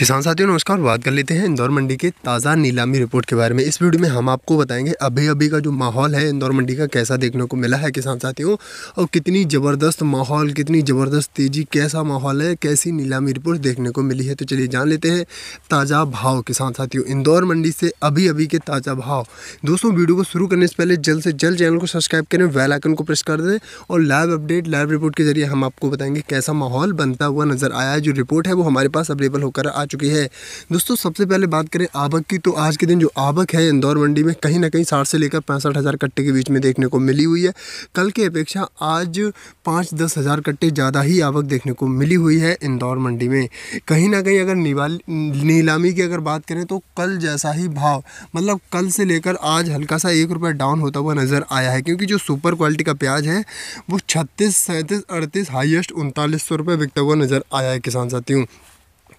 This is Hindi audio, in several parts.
किसान साथियों नमस्कार बात कर लेते हैं इंदौर मंडी के ताज़ा नीलामी रिपोर्ट के बारे में इस वीडियो में हम आपको बताएंगे अभी अभी का जो माहौल है इंदौर मंडी का कैसा देखने को मिला है किसान साथियों और कितनी ज़बरदस्त माहौल कितनी ज़बरदस्त तेज़ी कैसा माहौल है कैसी नीलामी रिपोर्ट देखने को मिली है तो चलिए जान लेते हैं ताज़ा भाव किसान साथियों इंदौर मंडी से अभी अभी के ताज़ा भाव दोस्तों वीडियो को शुरू करने से पहले जल्द से जल्द चैनल को सब्सक्राइब करें वेलाइकन को प्रेस कर दें और लाइव अपडेट लाइव रिपोर्ट के जरिए हम आपको बताएंगे कैसा माहौल बनता हुआ नज़र आया जो रिपोर्ट है वो हमारे पास अवेलेबल होकर आ चुकी है दोस्तों सबसे पहले बात करें आवक की तो आज के दिन जो आवक है इंदौर मंडी में कहीं ना कहीं साठ से लेकर पैंसठ हज़ार कट्टे के बीच में देखने को मिली हुई है कल की अपेक्षा आज पाँच दस हज़ार कट्टे ज़्यादा ही आवक देखने को मिली हुई है इंदौर मंडी में कहीं ना कहीं अगर नीलामी की अगर बात करें तो कल जैसा ही भाव मतलब कल से लेकर आज हल्का सा एक रुपये डाउन होता हुआ नज़र आया है क्योंकि जो सुपर क्वालिटी का प्याज है वो छत्तीस सैंतीस अड़तीस हाइएस्ट उनतालीस सौ रुपये बिकता हुआ नज़र आया है किसान साथियों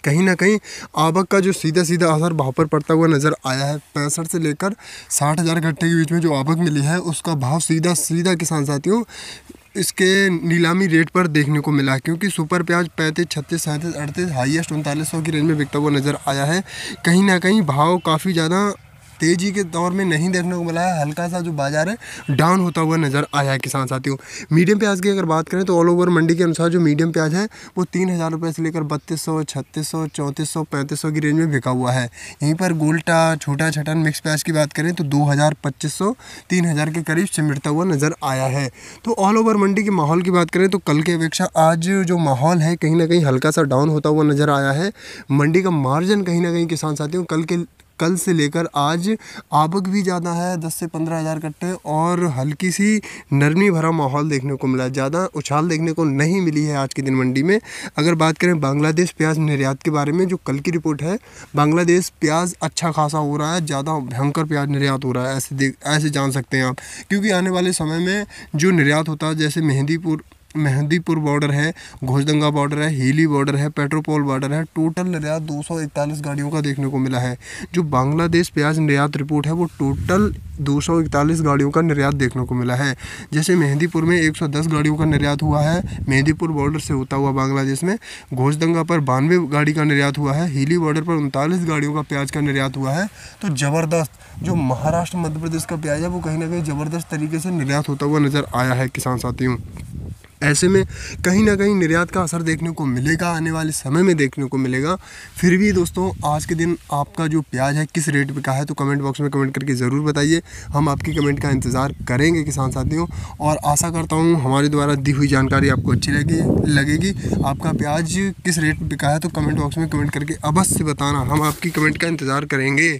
कहीं ना कहीं आवक का जो सीधा सीधा असर भाव पर पड़ता हुआ नज़र आया है पैंसठ से लेकर साठ हज़ार घट्टे के बीच में जो आवक मिली है उसका भाव सीधा सीधा किसान साथियों इसके नीलामी रेट पर देखने को मिला क्योंकि सुपर प्याज पैंतीस छत्तीस सैंतीस अड़तीस हाइएस्ट उनतालीस सौ की रेंज में बिकता हुआ नज़र आया है कहीं ना कहीं भाव काफ़ी ज़्यादा तेज़ी के दौर में नहीं देखने को मिला है हल्का सा जो बाजार है डाउन होता हुआ नज़र आया है किसान साथियों मीडियम प्याज की अगर बात करें तो ऑल ओवर मंडी के अनुसार जो मीडियम प्याज है वो तीन हज़ार रुपये से लेकर बत्तीस सौ छत्तीस सौ चौंतीस सौ पैंतीस सौ की रेंज में बिका हुआ है यहीं पर गोल्टा छोटा छटन मिक्स प्याज की बात करें तो दो हज़ार पच्चीस सौ तीन हज़ार के करीब चिमटता हुआ नज़र आया है तो ऑल ओवर मंडी के माहौल की बात करें तो कल की अपेक्षा आज जो माहौल है कहीं ना कहीं हल्का सा डाउन होता हुआ नज़र आया है मंडी का मार्जिन कहीं ना कहीं किसान साथियों कल के कल से लेकर आज आवक भी ज़्यादा है दस से पंद्रह हज़ार कट्टे और हल्की सी नरमी भरा माहौल देखने को मिला ज़्यादा उछाल देखने को नहीं मिली है आज के दिन मंडी में अगर बात करें बांग्लादेश प्याज निर्यात के बारे में जो कल की रिपोर्ट है बांग्लादेश प्याज अच्छा खासा हो रहा है ज़्यादा भयंकर प्याज निर्यात हो रहा है ऐसे ऐसे जान सकते हैं आप क्योंकि आने वाले समय में जो निर्यात होता है जैसे मेहंदीपुर मेहंदीपुर बॉर्डर है घोषदंगा बॉर्डर है हीली बॉर्डर है पेट्रोपोल बॉर्डर है टोटल निर्यात दो गाड़ियों का देखने को मिला है जो बांग्लादेश प्याज निर्यात रिपोर्ट है वो टोटल दो गाड़ियों का निर्यात देखने को मिला है जैसे मेहंदीपुर में 110 गाड़ियों का निर्यात हुआ है मेहंदीपुर बॉर्डर से होता हुआ बांग्लादेश में घोषदंगा पर बानवे गाड़ी का निर्यात हुआ है हीली बॉर्डर पर उनतालीस गाड़ियों का प्याज का निर्यात हुआ है तो ज़बरदस्त जो महाराष्ट्र मध्य प्रदेश का प्याज है वो कहीं ना कहीं ज़बरदस्त तरीके से निर्यात होता हुआ नज़र आया है किसान साथियों ऐसे में कहीं ना कहीं निर्यात का असर देखने को मिलेगा आने वाले समय में देखने को मिलेगा फिर भी दोस्तों आज के दिन आपका जो प्याज है किस रेट पे का है तो कमेंट बॉक्स में कमेंट करके ज़रूर बताइए हम आपकी कमेंट का इंतज़ार करेंगे किसान साथियों और आशा करता हूँ हमारे द्वारा दी हुई जानकारी आपको अच्छी लगी लगेगी आपका प्याज किस रेट पर का है तो कमेंट बॉक्स में कमेंट करके अवश्य बताना हम आपकी कमेंट का इंतज़ार करेंगे